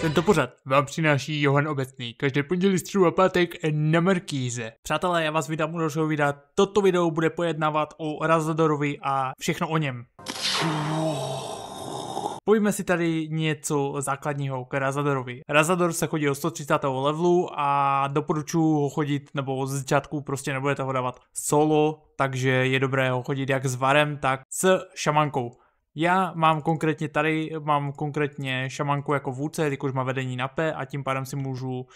Tento pořad vám přináší Johan Obecný, každé pondělí, středu a pátek na Markíze. Přátelé, já vás vítám u dalšího videa. Toto video bude pojednávat o Razadorovi a všechno o něm. Pojďme si tady něco základního k Razadorovi. Razador se chodí o 130. levelu a doporučuji ho chodit, nebo z začátku prostě nebudete ho dávat solo, takže je dobré ho chodit jak s varem, tak s šamankou. Já mám konkrétně tady, mám konkrétně šamanku jako vůdce, jakož má vedení na P a tím pádem si můžu uh,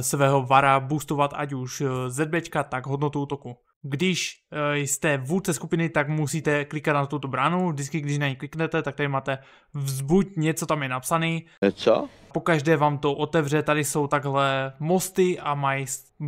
svého vara boostovat ať už eh, ZB, tak hodnotu útoku. Když eh, jste vůdce skupiny, tak musíte klikat na tuto bránu. Vždycky, když na ní kliknete, tak tady máte vzbuď něco, tam je napsaný. Co? pokaždé vám to otevře, tady jsou takhle mosty a mají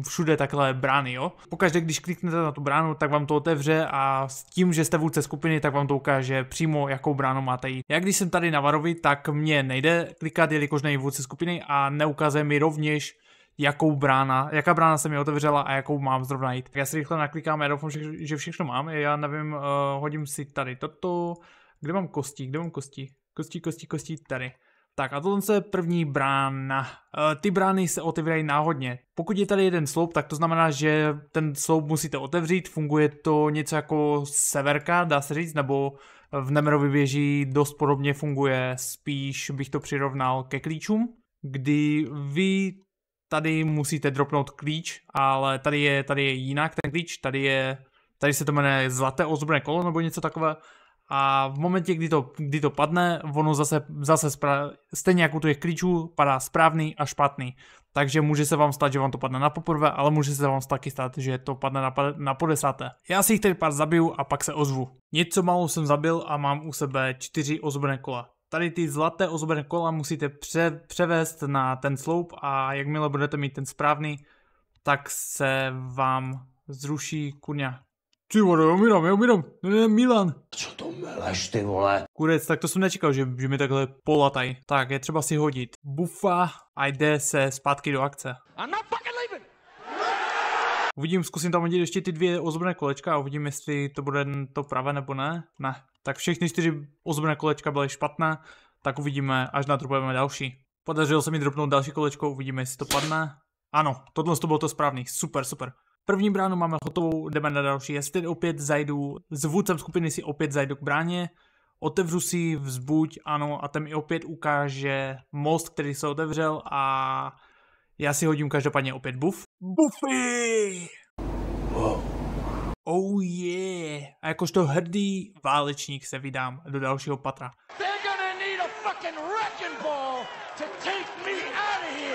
všude takhle brány, jo. Pokaždé, když kliknete na tu bránu, tak vám to otevře a s tím, že jste vůdce skupiny, tak vám to ukáže přímo, jakou bránu máte jít. Já když jsem tady na Varovi, tak mě nejde klikat, jelikož nejí vůdce skupiny a neukazuje mi rovněž jakou brána, jaká brána se mi otevřela a jakou mám zrovna jít. Já si rychle naklikám, já doufám, že všechno mám, já nevím, uh, hodím si tady toto, kde mám kosti, kde mám kosti, kosti, kosti, kosti, tady. Tak a tohle je první brána. Eh, ty brány se otevírají náhodně. Pokud je tady jeden sloup, tak to znamená, že ten sloup musíte otevřít. Funguje to něco jako severka, dá se říct, nebo v Nemerovi běží dost podobně funguje, spíš bych to přirovnal ke klíčům, kdy vy tady musíte dropnout klíč, ale tady je, tady je jinak ten klíč, tady je, tady se to jmenuje zlaté ozbrojené kolo nebo něco takového a v momentě, kdy to, kdy to padne, ono zase, zase spra- stejně jako u těch klíčů padá správný a špatný. Takže může se vám stát, že vám to padne na poprvé, ale může se vám taky stát, že to padne na, na po desáté. Já si jich tedy pár zabiju a pak se ozvu. Něco málo jsem zabil a mám u sebe čtyři ozbrojené kola. Tady ty zlaté ozbrojené kola musíte pře- převést na ten sloup a jakmile budete mít ten správný, tak se vám zruší kurňa ty vole, já umírám, já umírám, ne, ne, Milan. Co to meleš, ty vole? Kurec, tak to jsem nečekal, že, že mi takhle polataj. Tak, je třeba si hodit bufa a jde se zpátky do akce. I'm not fucking leaving. Uvidím, zkusím tam hodit ještě ty dvě ozbrojené kolečka a uvidím, jestli to bude to pravé nebo ne. Ne. Tak všechny čtyři ozbrojené kolečka byly špatné, tak uvidíme, až nadropujeme další. Podařilo se mi dropnout další kolečko, uvidíme, jestli to padne. Ano, tohle to bylo to správný, super, super. První bránu máme hotovou, jdeme na další. Jestli opět zajdu, s vůdcem skupiny si opět zajdu k bráně, otevřu si vzbuď, ano, a ten mi opět ukáže most, který se otevřel a já si hodím každopádně opět buf. Buffy! Oh, oh yeah! A jakožto hrdý válečník se vydám do dalšího patra. Ty!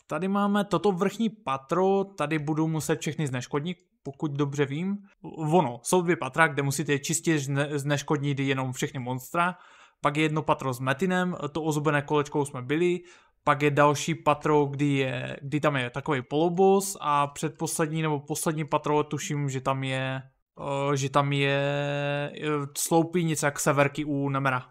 Tady máme toto vrchní patro, tady budu muset všechny zneškodnit, pokud dobře vím. Ono, jsou dvě patra, kde musíte čistě zneškodnit jenom všechny monstra. Pak je jedno patro s metinem, to ozubené kolečkou jsme byli. Pak je další patro, kdy, je, kdy tam je takový polobos a předposlední nebo poslední patro tuším, že tam je eh, že tam je eh, sloupí něco jak severky u Nemera.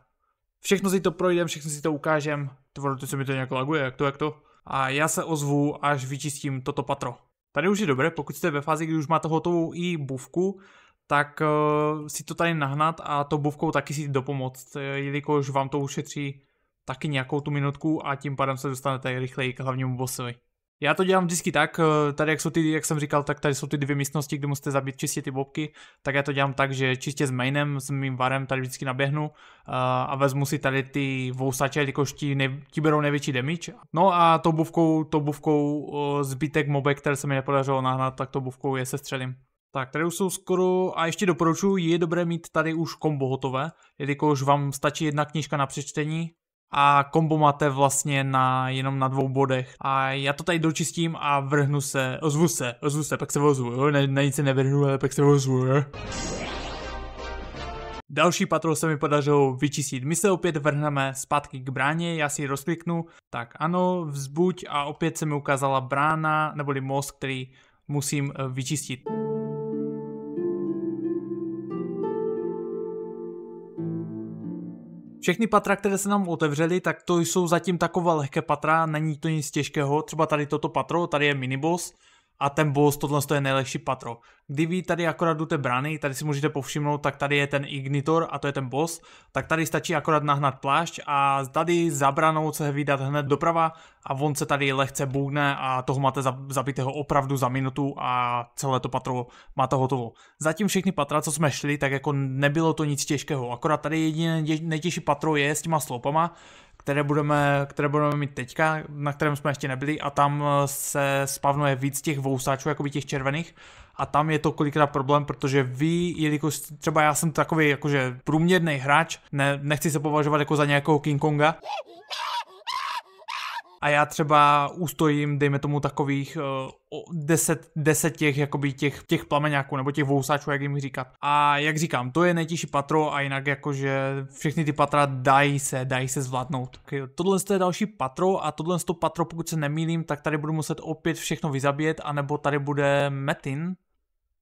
Všechno si to projdem, všechno si to ukážem. to se mi to nějak laguje, jak to, jak to. A já se ozvu, až vyčistím toto patro. Tady už je dobré, pokud jste ve fázi, kdy už máte hotovou i buvku, tak uh, si to tady nahnat a to buvkou taky si dopomoct, eh, jelikož vám to ušetří taky nějakou tu minutku a tím pádem se dostanete rychleji k hlavnímu bossovi. Já to dělám vždycky tak, eh, tady jak jsou ty, jak jsem říkal, tak tady jsou ty dvě místnosti, kde musíte zabít čistě ty bobky, tak já to dělám tak, že čistě s mainem, s mým varem tady vždycky naběhnu eh, a vezmu si tady ty vousače, jakož ti, ne, ti berou největší damage. No a tou buvkou, tou buvkou eh, zbytek mobek, které se mi nepodařilo nahnat, tak tou buvkou je se střelím. Tak, tady už jsou skoro, a ještě doporučuji, je dobré mít tady už kombo hotové, jelikož vám stačí jedna knížka na přečtení, a kombo máte vlastně na, jenom na dvou bodech. A já to tady dočistím a vrhnu se, ozvu se, ozvu se, pak se ozvu, jo? Ne, na nic se nevrhnu, ale pak se ozvu, jo? Další patrol se mi podařilo vyčistit. My se opět vrhneme zpátky k bráně, já si ji rozkliknu. Tak ano, vzbuď a opět se mi ukázala brána, neboli most, který musím eh, vyčistit. Všechny patra, které se nám otevřely, tak to jsou zatím takové lehké patra, není to nic těžkého. Třeba tady toto patro, tady je miniboss, a ten boss, tohle je nejlepší patro. Kdy vy tady akorát do brány, brany, tady si můžete povšimnout, tak tady je ten ignitor a to je ten boss, tak tady stačí akorát nahnat plášť a tady za branou se vydat hned doprava a on se tady lehce bůhne a toho máte zabitého opravdu za minutu a celé to patro máte hotovo. Zatím všechny patra, co jsme šli, tak jako nebylo to nic těžkého, akorát tady jediné nejtěžší patro je s těma sloupama, které budeme, které budeme mít teďka, na kterém jsme ještě nebyli a tam eh, se spavnuje víc těch vousáčů, jakoby těch červených a tam je to kolikrát problém, protože vy, jelikož třeba já jsem takový jakože průměrný hráč, ne, nechci se považovat jako za nějakého King Konga, a já třeba ustojím, dejme tomu, takových uh, deset, deset těch, jakoby těch, těch plameňáků, nebo těch vousáčů, jak jim říkat. A jak říkám, to je nejtěžší patro a jinak jakože všechny ty patra dají se, dají se zvládnout. Okay, tohle je další patro a tohle to patro, pokud se nemýlím, tak tady budu muset opět všechno vyzabět, anebo tady bude Metin,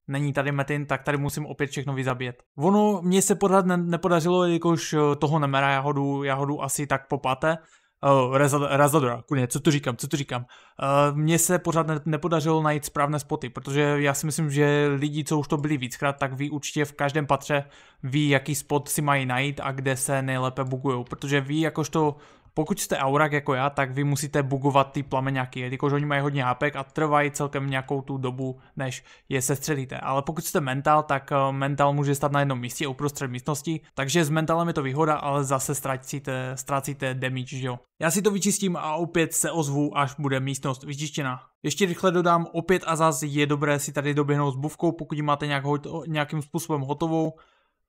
není tady metin, tak tady musím opět všechno vyzabít. Ono mě se podat ne- nepodařilo, jelikož eh, toho nemera, já hodu, já hodu asi tak po páté, oh, Razadora, Razadora, co tu říkám, co tu říkám. Uh, Mně se pořád ne- nepodařilo najít správné spoty, protože já si myslím, že lidi, co už to byli víckrát, tak ví určitě v každém patře, ví, jaký spot si mají najít a kde se nejlépe bugují, protože ví, jakožto pokud jste aurak jako já, tak vy musíte bugovat ty plameňáky, jelikož oni mají hodně HP a trvají celkem nějakou tu dobu, než je sestřelíte. Ale pokud jste mental, tak eh, mental může stát na jednom místě uprostřed místnosti, takže s mentalem je to výhoda, ale zase ztrácíte, ztrácíte damage, že jo. Já si to vyčistím a opět se ozvu, až bude místnost vyčištěna. Ještě rychle dodám, opět a zase je dobré si tady doběhnout s buvkou, pokud ji máte nějak, nějakým způsobem hotovou,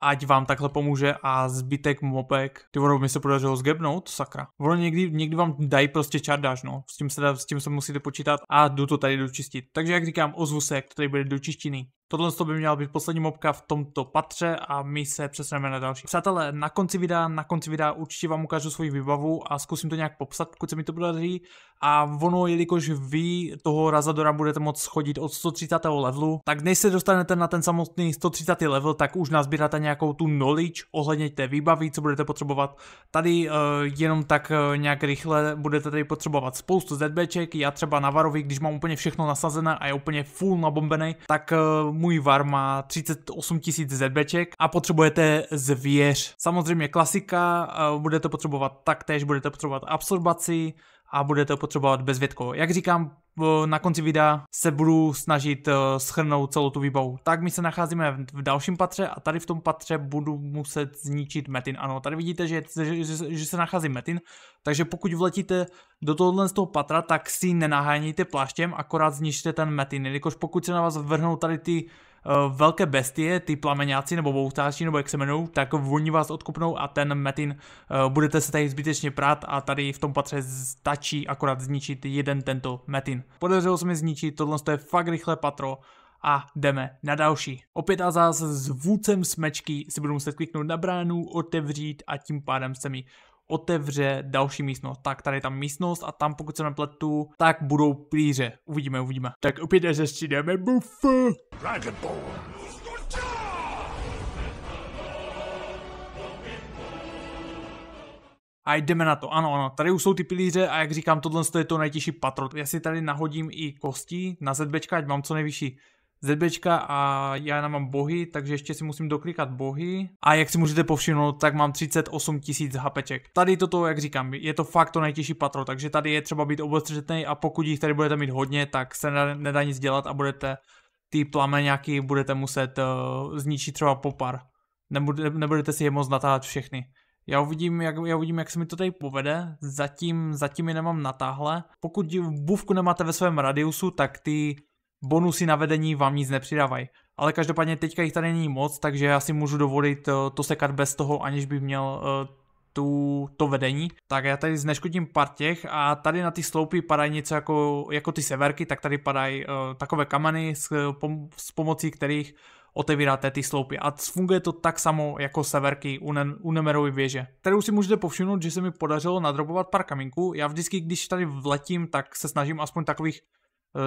ať vám takhle pomůže a zbytek mopek, ty ono mi se podařilo zgebnout, sakra. Ono někdy, někdy vám dají prostě čardáž, no, s tím, se s tím se musíte počítat a jdu to tady dočistit. Takže jak říkám, ozvu se, jak to tady bude dočištěný. Tohle to by měla být poslední mobka v tomto patře a my se přesuneme na další. Přátelé, na konci videa, na konci videa určitě vám ukážu svoji výbavu a zkusím to nějak popsat, pokud se mi to podaří. A ono, jelikož vy toho Razadora budete moc chodit od 130. levelu, tak než se dostanete na ten samotný 130. level, tak už nazbíráte nějakou tu knowledge ohledně té výbavy, co budete potřebovat. Tady uh, jenom tak uh, nějak rychle budete tady potřebovat spoustu ZBček, já třeba na Varovi, když mám úplně všechno nasazené a je úplně full nabombený, tak uh, můj VAR má 38 tisíc ZBček a potřebujete zvěř. Samozřejmě klasika, eh, budete potřebovat taktéž, budete potřebovat absorbaci, a budete potřebovat bezvědko. Jak říkám, na konci videa se budu snažit eh, schrnout celou tu výbavu. Tak my se nacházíme v dalším patře a tady v tom patře budu muset zničit metin. Ano, tady vidíte, že, že, že se nachází metin, takže pokud vletíte do tohohle z toho patra, tak si nenaháníte pláštěm, akorát zničte ten metin, jelikož pokud se na vás vrhnou tady ty Eh, velké bestie, ty plameňáci nebo boutáči, nebo jak se jmenou, tak oni vás odkupnou a ten metin eh, budete se tady zbytečně prát a tady v tom patře stačí akorát zničit jeden tento metin. Podařilo se mi zničit, tohle je fakt rychle patro, a jdeme na další. Opět a zase s vůdcem smečky si budu muset kliknout na bránu, otevřít a tím pádem se mi otevře další místnost. Tak tady je tam místnost a tam pokud se nepletu, tak budou plíře. Uvidíme, uvidíme. Tak opět zastřídáme buffy. Dragonborn. A jdeme na to, ano, ano, tady už jsou ty pilíře a jak říkám, tohle je to nejtěžší patro. Já si tady nahodím i kosti na ZBčka, ať mám co nejvyšší ZBčka a já mám bohy, takže ještě si musím doklikat bohy. A jak si můžete povšimnout, tak mám 38 tisíc hapeček. Tady toto, jak říkám, je to fakt to nejtěžší patro, takže tady je třeba být obostřetný a pokud jich tady budete mít hodně, tak se nedá nic dělat a budete ty plameňáky budete muset uh, zničit třeba popar. Nebude, nebudete si je moc natáhat všechny. Já uvidím, jak, já uvidím, jak se mi to tady povede, zatím, zatím je nemám natáhle. Pokud bůvku nemáte ve svém radiusu, tak ty bonusy na vedení vám nic nepřidávají. Ale každopádně teďka jich tady není moc, takže já si můžu dovolit eh, to sekat bez toho, aniž bych měl eh, tu, to vedení, tak já tady zneškodím pár těch a tady na ty sloupy padají něco jako, jako ty severky, tak tady padají uh, takové kameny s, pom- s pomocí kterých otevíráte ty sloupy. A funguje to tak samo jako severky u, ne- u Nemerovy věže. Tady už si můžete povšimnout, že se mi podařilo nadrobovat pár kaminků. Já vždycky, když tady vletím, tak se snažím aspoň takových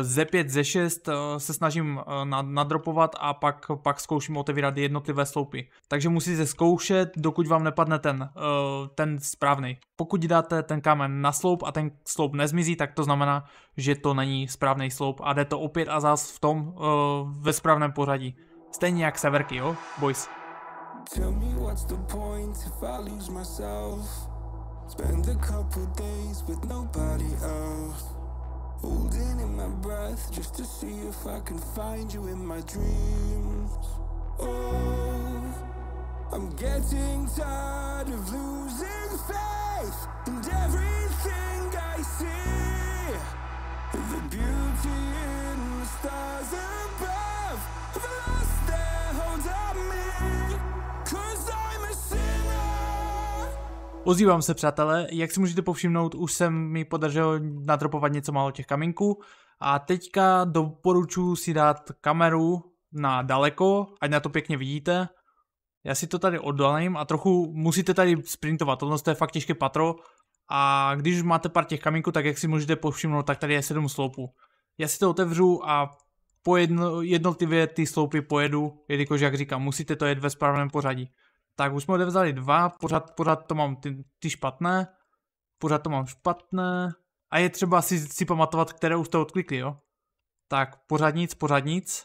ze 5, ze 6 eh, se snažím eh, nadropovat a pak, pak zkouším otevírat jednotlivé sloupy. Takže musíte zkoušet, dokud vám nepadne ten, eh, ten správný. Pokud dáte ten kámen na sloup a ten sloup nezmizí, tak to znamená, že to není správný sloup a jde to opět a zás v tom ve správném pořadí. Stejně jak severky, jo, boys. Tell me what's the point if I lose myself Spend a couple days with nobody else Holding in my breath just to see if I can find you in my dreams Oh, I'm getting tired of losing faith And everything I see The beauty in the stars above Ozývám se, přátelé, jak si můžete povšimnout, už jsem mi podařilo natropovat něco málo těch kaminků a teďka doporučuji si dát kameru na daleko, ať na to pěkně vidíte. Já si to tady oddalím a trochu musíte tady sprintovat, tohle je fakt těžké patro a když už máte pár těch kaminků, tak jak si můžete povšimnout, tak tady je sedm sloupů. Já si to otevřu a po jedno, jednotlivě ty sloupy pojedu, jelikož jak říkám, musíte to jet ve správném pořadí. Tak už jsme odevzali dva, pořád, pořád to mám ty, ty špatné, pořád to mám špatné a je třeba si, si pamatovat, které už jste odklikli, jo? Tak, pořád nic, pořád nic.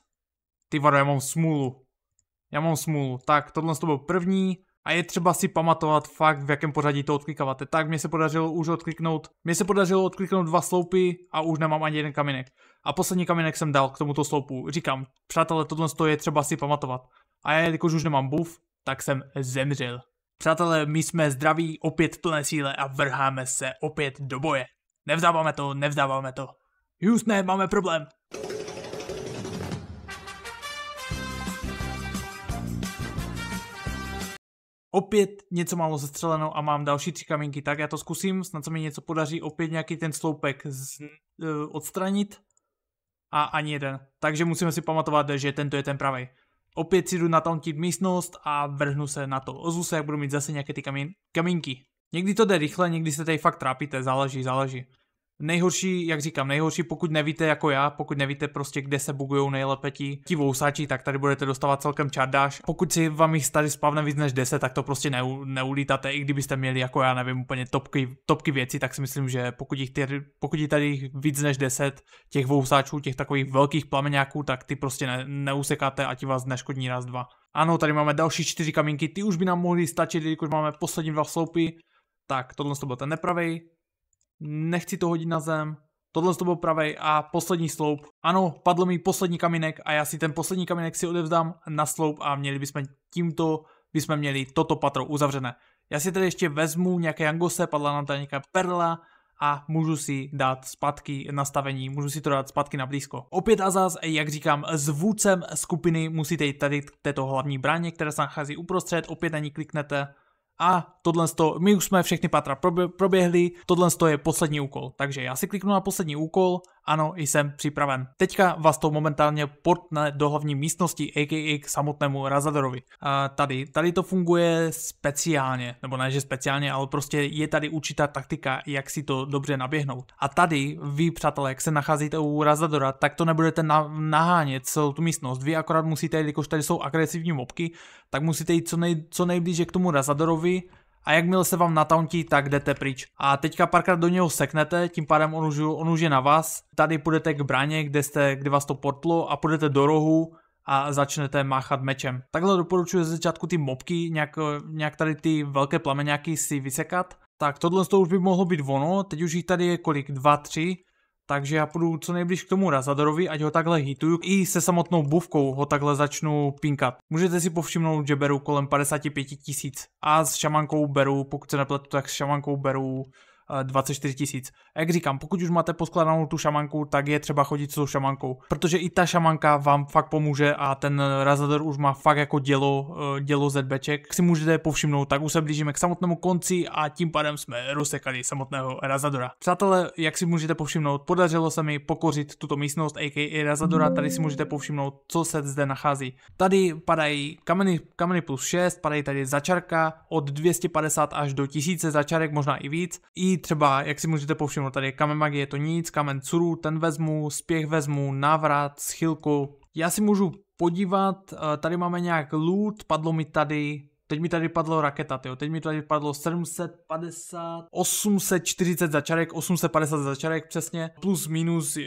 Ty varo, já mám smůlu. Já mám smůlu. Tak, tohle to byl první a je třeba si pamatovat fakt, v jakém pořadí to odklikáváte. Tak, mě se podařilo už odkliknout, mně se podařilo odkliknout dva sloupy a už nemám ani jeden kamenek. A poslední kamenek jsem dal k tomuto sloupu. Říkám, přátelé, tohle je třeba si pamatovat. A já, jelikož už nemám buff, tak jsem zemřel. Přátelé, my jsme zdraví, opět plné síle a vrháme se opět do boje. Nevzdáváme to, nevzdáváme to. ne, máme problém. Opět něco málo zastřeleno a mám další tři kamínky, tak já to zkusím, snad se mi něco podaří opět nějaký ten sloupek z, uh, odstranit a ani jeden. Takže musíme si pamatovat, že tento je ten pravý opět si jdu natantit místnost a vrhnu se na to. Ozvu se, jak budu mít zase nějaké ty kamín, kamínky. Někdy to jde rychle, někdy se tady fakt trápíte, záleží, záleží. Nejhorší, jak říkám, nejhorší, pokud nevíte jako já, pokud nevíte prostě, kde se bugují nejlépe ti, ti vousáči, tak tady budete dostávat celkem čardáš. Pokud si vám jich tady spavne víc než 10, tak to prostě neu, neulítáte, i kdybyste měli jako já nevím úplně topky, topky věci, tak si myslím, že pokud jich, tady, pokud jich tady víc než 10 těch vousáčů, těch takových velkých plameňáků, tak ty prostě ne, neusekáte a ti vás neškodní raz dva. Ano, tady máme další čtyři kamínky, ty už by nám mohly stačit, když máme poslední dva sloupy. Tak tohle to byl ten nepravej, nechci to hodit na zem, tohle to byl pravej a poslední sloup. Ano, padl mi poslední kaminek a já si ten poslední kaminek si odevzdám na sloup a měli bychom tímto, bychom měli toto patro uzavřené. Já si tady ještě vezmu nějaké angose, padla nám tady nějaká perla, a můžu si dát zpátky nastavení, můžu si to dát zpátky na blízko. Opět a zas, jak říkám, s vůdcem skupiny musíte jít tady k této hlavní bráně, která se nachází uprostřed, opět na ní kliknete a tohle to, my už jsme všechny patra proběhli, tohle to je poslední úkol. Takže já si kliknu na poslední úkol ano, jsem připraven. Teďka vás to momentálně portne do hlavní místnosti, a.k.a. k samotnému Razadorovi. A tady, tady to funguje speciálně, nebo ne, že speciálně, ale prostě je tady určitá taktika, jak si to dobře naběhnout. A tady vy, přátelé, jak se nacházíte u Razadora, tak to nebudete na, nahánět celou tu místnost. Vy akorát musíte, jelikož tady jsou agresivní mobky, tak musíte jít co, nej, co nejblíže k tomu Razadorovi, a jakmile se vám natauntí, tak jdete pryč. A teďka párkrát do něho seknete, tím pádem on už, on už je na vás. Tady půjdete k bráně, kde, jste, kde vás to portlo a půjdete do rohu, a začnete máchat mečem. Takhle doporučuji ze začátku ty mobky, nějak, nějak tady ty velké plameňáky si vysekat. Tak tohle to už by mohlo být ono, teď už jich tady je kolik, dva, tři, takže já půjdu co nejblíž k tomu Razadorovi, ať ho takhle hituju i se samotnou buvkou ho takhle začnu pinkat. Můžete si povšimnout, že beru kolem 55 tisíc a s šamankou beru, pokud se nepletu, tak s šamankou beru 24 eh, tisíc. jak říkám, pokud už máte poskladanou tu šamanku, tak je třeba chodit s tou šamankou, protože i ta šamanka vám fakt pomůže a ten Razador už má fakt jako dělo, eh, dělo ZBček. Jak si můžete povšimnout, tak už se blížíme k samotnému konci a tím pádem jsme rozsekali samotného Razadora. Přátelé, jak si můžete povšimnout, podařilo se mi pokořit tuto místnost, a.k.a. Razadora, tady si můžete povšimnout, co se zde nachází. Tady padají kameny, kameny plus 6, padají tady začarka od 250 až do 1000 začarek, možná i víc. I třeba, jak si můžete povšimnout, tady kamen magie je to nic, kamen curu, ten vezmu, spěch vezmu, návrat, schylku. Já si můžu podívat, eh, tady máme nějak loot, padlo mi tady, teď mi tady padlo raketa, tyjo. teď mi tady padlo 750, 840 začarek, 850 začarek přesně, plus minus eh,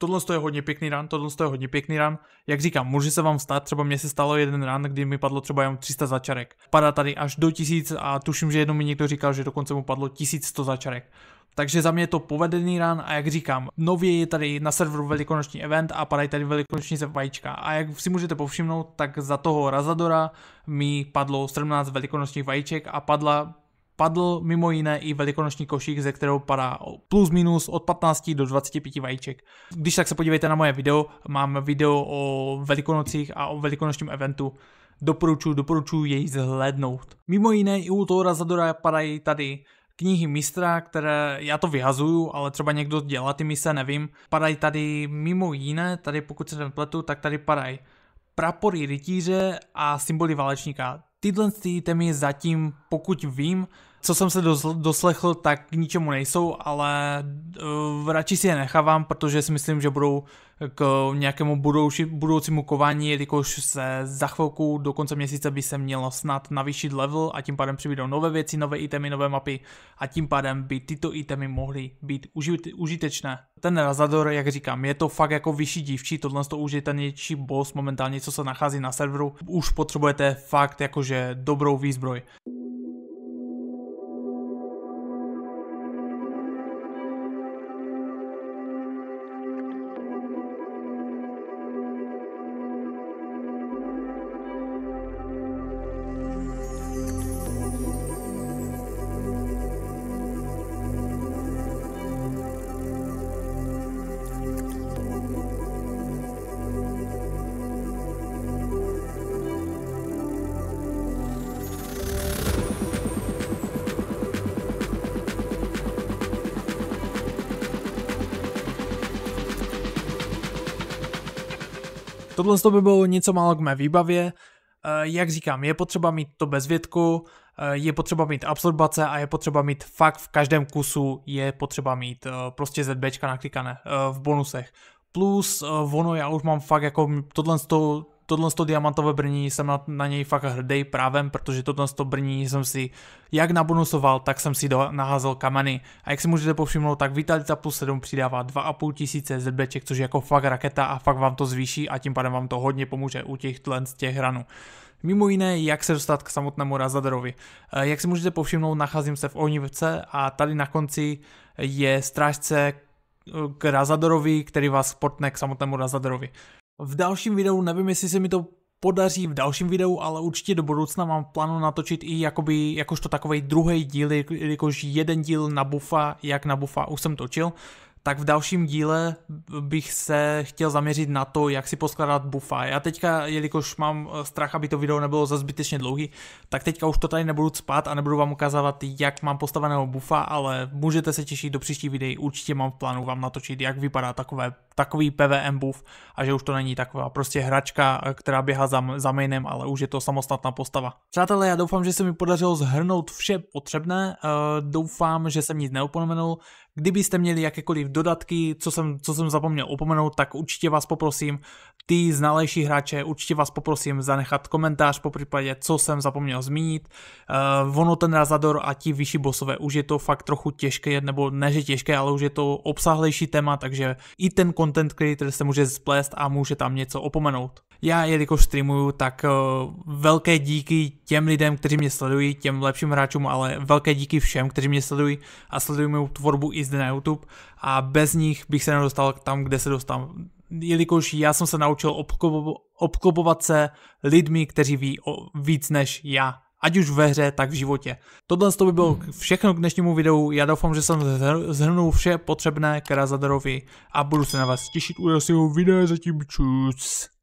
tohle je hodně pěkný run, tohle je hodně pěkný run. Jak říkám, může se vám stát, třeba mně se stalo jeden run, kdy mi padlo třeba jenom 300 začarek. Padá tady až do 1000 a tuším, že jednou mi někdo říkal, že dokonce mu padlo 1100 začarek. Takže za mě je to povedený run a jak říkám, nově je tady na serveru velikonoční event a padají tady velikonoční vajíčka. A jak si můžete povšimnout, tak za toho Razadora mi padlo 17 velikonočních vajíček a padla padl mimo jiné i velikonoční košík, ze kterého padá plus minus od 15 do 25 vajíček. Když tak se podívejte na moje video, mám video o velikonocích a o velikonočním eventu. Doporučuji, doporučuji jej zhlédnout. Mimo jiné i u toho Razadora padají tady knihy mistra, které já to vyhazuju, ale třeba někdo dělá ty mise, nevím. Padají tady mimo jiné, tady pokud se nepletu, tak tady padají prapory rytíře a symboly válečníka. Tyhle ty temy zatím, pokud vím, co jsem se doslechl, tak k ničemu nejsou, ale uh, radši si je nechávám, protože si myslím, že budou k nějakému budouši, budoucímu kování, jelikož se za chvilku do konce měsíce by se mělo snad navýšit level a tím pádem přibydou nové věci, nové itemy, nové mapy a tím pádem by tyto itemy mohly být užitečné. Ten Razador, jak říkám, je to fakt jako vyšší dívčí, tohle to už je ten největší boss momentálně, co se nachází na serveru. Už potřebujete fakt jakože dobrou výzbroj. Tohle by bylo něco málo k mé výbavě. Eh, jak říkám, je potřeba mít to bez eh, je potřeba mít absorbace a je potřeba mít fakt v každém kusu, je potřeba mít eh, prostě ZBčka naklikané v bonusech. Plus, ono, já už mám fakt jako tohle z toho tohle to diamantové brní jsem na, na něj fakt hrdý právem, protože tohle to brní jsem si jak nabonusoval, tak jsem si do, naházel kameny. A jak si můžete povšimnout, tak Vitalita plus 7 přidává 2,5 tisíce zbeček, což je jako fakt raketa a fakt vám to zvýší a tím pádem vám to hodně pomůže u těch tlen z těch ranů. Mimo jiné, jak se dostat k samotnému Razadarovi. Eh, jak si můžete povšimnout, nacházím se v Ohnivce a tady na konci je strážce eh, k Razadorovi, který vás sportne k samotnému Razadorovi v dalším videu, nevím jestli se mi to podaří v dalším videu, ale určitě do budoucna mám plánu natočit i jakoby, jakožto takový druhý díl, jakož jeden díl na bufa, jak na bufa už jsem točil, tak v dalším díle bych se chtěl zaměřit na to, jak si poskládat bufa. Já teďka, jelikož mám eh, strach, aby to video nebylo za zbytečně dlouhý, tak teďka už to tady nebudu spát a nebudu vám ukazovat, jak mám postaveného bufa, ale můžete se těšit do příští videí. Určitě mám v plánu vám natočit, jak vypadá takové, takový PVM buff a že už to není taková prostě hračka, eh, která běhá za, za mainem, ale už je to samostatná postava. Přátelé, já doufám, že se mi podařilo zhrnout vše potřebné. Uh, doufám, že jsem nic neopomenul. Kdybyste měli jakékoliv dodatky, co jsem, co jsem zapomněl opomenout, tak určitě vás poprosím, ty znalejší hráče, určitě vás poprosím zanechat komentář po případě, co jsem zapomněl zmínit. Uh, ono ten Razador a ti vyšší bosové, už je to fakt trochu těžké, nebo ne že těžké, ale už je to obsahlejší téma, takže i ten content creator se může splést a může tam něco opomenout. Já, jelikož streamuju, tak uh, velké díky těm lidem, kteří mě sledují, těm lepším hráčům, ale velké díky všem, kteří mě sledují a sledují mou tvorbu i zde na YouTube a bez nich bych se nedostal tam, kde se dostám jelikož já jsem se naučil obklubovat obklopovat se lidmi, kteří ví o, víc než já. Ať už ve hře, tak v životě. Tohle to by bylo hmm. všechno k dnešnímu videu. Já doufám, že jsem zhrnul vše potřebné k Razadarovi a budu se na vás těšit u dalšího videa. Zatím čus.